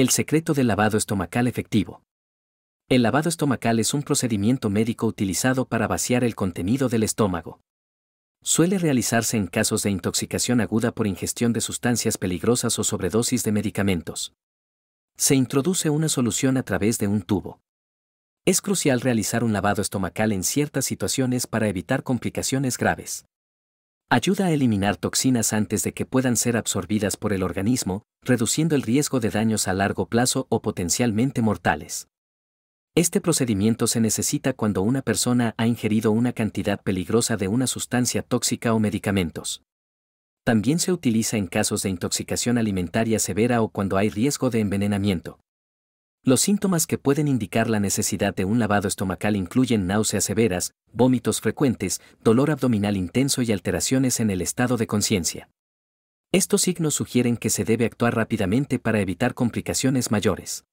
El secreto del lavado estomacal efectivo. El lavado estomacal es un procedimiento médico utilizado para vaciar el contenido del estómago. Suele realizarse en casos de intoxicación aguda por ingestión de sustancias peligrosas o sobredosis de medicamentos. Se introduce una solución a través de un tubo. Es crucial realizar un lavado estomacal en ciertas situaciones para evitar complicaciones graves. Ayuda a eliminar toxinas antes de que puedan ser absorbidas por el organismo, reduciendo el riesgo de daños a largo plazo o potencialmente mortales. Este procedimiento se necesita cuando una persona ha ingerido una cantidad peligrosa de una sustancia tóxica o medicamentos. También se utiliza en casos de intoxicación alimentaria severa o cuando hay riesgo de envenenamiento. Los síntomas que pueden indicar la necesidad de un lavado estomacal incluyen náuseas severas, vómitos frecuentes, dolor abdominal intenso y alteraciones en el estado de conciencia. Estos signos sugieren que se debe actuar rápidamente para evitar complicaciones mayores.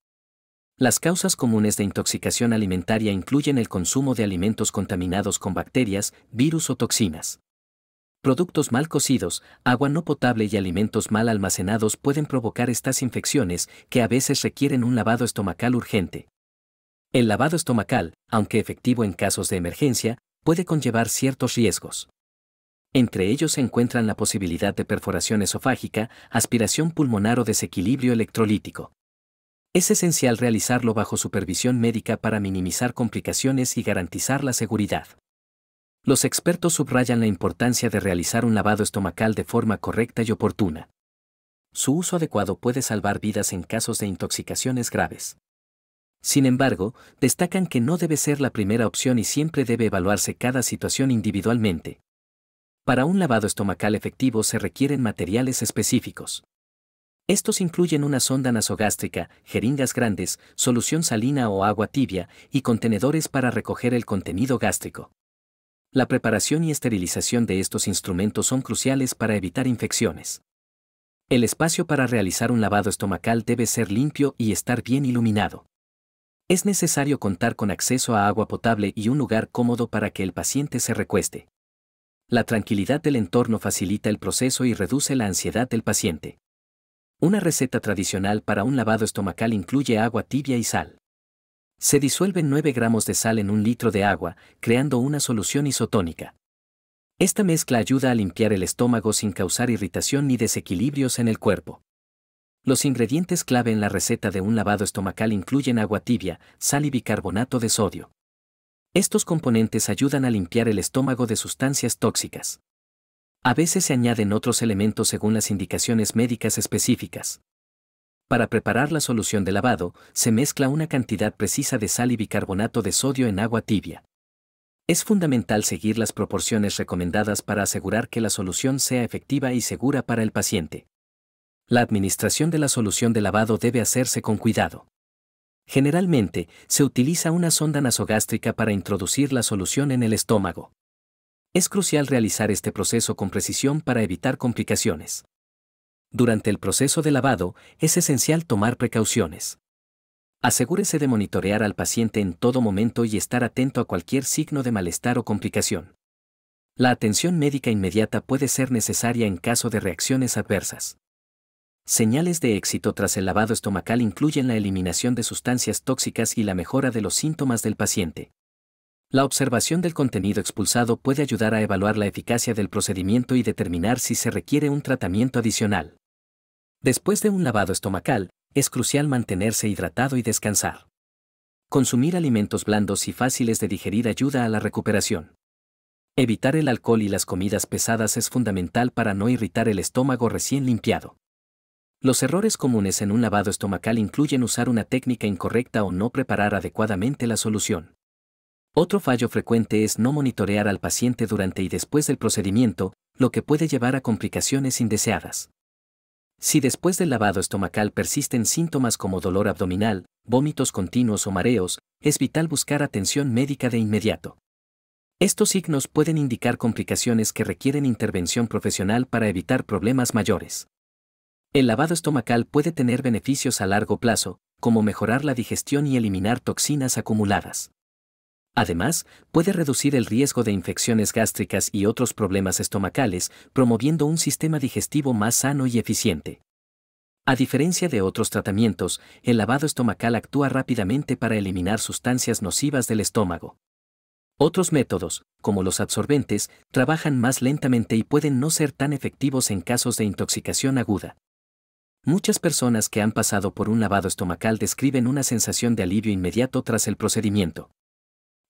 Las causas comunes de intoxicación alimentaria incluyen el consumo de alimentos contaminados con bacterias, virus o toxinas. Productos mal cocidos, agua no potable y alimentos mal almacenados pueden provocar estas infecciones que a veces requieren un lavado estomacal urgente. El lavado estomacal, aunque efectivo en casos de emergencia, puede conllevar ciertos riesgos. Entre ellos se encuentran la posibilidad de perforación esofágica, aspiración pulmonar o desequilibrio electrolítico. Es esencial realizarlo bajo supervisión médica para minimizar complicaciones y garantizar la seguridad. Los expertos subrayan la importancia de realizar un lavado estomacal de forma correcta y oportuna. Su uso adecuado puede salvar vidas en casos de intoxicaciones graves. Sin embargo, destacan que no debe ser la primera opción y siempre debe evaluarse cada situación individualmente. Para un lavado estomacal efectivo se requieren materiales específicos. Estos incluyen una sonda nasogástrica, jeringas grandes, solución salina o agua tibia y contenedores para recoger el contenido gástrico. La preparación y esterilización de estos instrumentos son cruciales para evitar infecciones. El espacio para realizar un lavado estomacal debe ser limpio y estar bien iluminado. Es necesario contar con acceso a agua potable y un lugar cómodo para que el paciente se recueste. La tranquilidad del entorno facilita el proceso y reduce la ansiedad del paciente. Una receta tradicional para un lavado estomacal incluye agua tibia y sal. Se disuelven 9 gramos de sal en un litro de agua, creando una solución isotónica. Esta mezcla ayuda a limpiar el estómago sin causar irritación ni desequilibrios en el cuerpo. Los ingredientes clave en la receta de un lavado estomacal incluyen agua tibia, sal y bicarbonato de sodio. Estos componentes ayudan a limpiar el estómago de sustancias tóxicas. A veces se añaden otros elementos según las indicaciones médicas específicas. Para preparar la solución de lavado, se mezcla una cantidad precisa de sal y bicarbonato de sodio en agua tibia. Es fundamental seguir las proporciones recomendadas para asegurar que la solución sea efectiva y segura para el paciente. La administración de la solución de lavado debe hacerse con cuidado. Generalmente, se utiliza una sonda nasogástrica para introducir la solución en el estómago. Es crucial realizar este proceso con precisión para evitar complicaciones. Durante el proceso de lavado, es esencial tomar precauciones. Asegúrese de monitorear al paciente en todo momento y estar atento a cualquier signo de malestar o complicación. La atención médica inmediata puede ser necesaria en caso de reacciones adversas. Señales de éxito tras el lavado estomacal incluyen la eliminación de sustancias tóxicas y la mejora de los síntomas del paciente. La observación del contenido expulsado puede ayudar a evaluar la eficacia del procedimiento y determinar si se requiere un tratamiento adicional. Después de un lavado estomacal, es crucial mantenerse hidratado y descansar. Consumir alimentos blandos y fáciles de digerir ayuda a la recuperación. Evitar el alcohol y las comidas pesadas es fundamental para no irritar el estómago recién limpiado. Los errores comunes en un lavado estomacal incluyen usar una técnica incorrecta o no preparar adecuadamente la solución. Otro fallo frecuente es no monitorear al paciente durante y después del procedimiento, lo que puede llevar a complicaciones indeseadas. Si después del lavado estomacal persisten síntomas como dolor abdominal, vómitos continuos o mareos, es vital buscar atención médica de inmediato. Estos signos pueden indicar complicaciones que requieren intervención profesional para evitar problemas mayores. El lavado estomacal puede tener beneficios a largo plazo, como mejorar la digestión y eliminar toxinas acumuladas. Además, puede reducir el riesgo de infecciones gástricas y otros problemas estomacales, promoviendo un sistema digestivo más sano y eficiente. A diferencia de otros tratamientos, el lavado estomacal actúa rápidamente para eliminar sustancias nocivas del estómago. Otros métodos, como los absorbentes, trabajan más lentamente y pueden no ser tan efectivos en casos de intoxicación aguda. Muchas personas que han pasado por un lavado estomacal describen una sensación de alivio inmediato tras el procedimiento.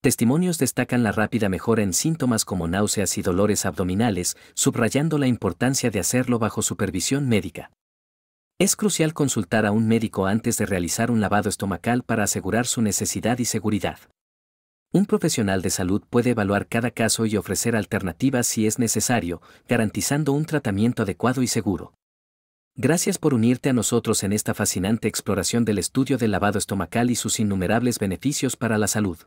Testimonios destacan la rápida mejora en síntomas como náuseas y dolores abdominales, subrayando la importancia de hacerlo bajo supervisión médica. Es crucial consultar a un médico antes de realizar un lavado estomacal para asegurar su necesidad y seguridad. Un profesional de salud puede evaluar cada caso y ofrecer alternativas si es necesario, garantizando un tratamiento adecuado y seguro. Gracias por unirte a nosotros en esta fascinante exploración del estudio del lavado estomacal y sus innumerables beneficios para la salud.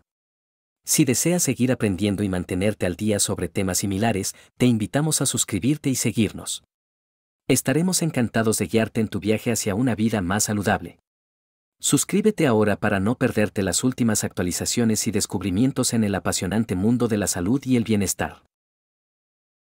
Si deseas seguir aprendiendo y mantenerte al día sobre temas similares, te invitamos a suscribirte y seguirnos. Estaremos encantados de guiarte en tu viaje hacia una vida más saludable. Suscríbete ahora para no perderte las últimas actualizaciones y descubrimientos en el apasionante mundo de la salud y el bienestar.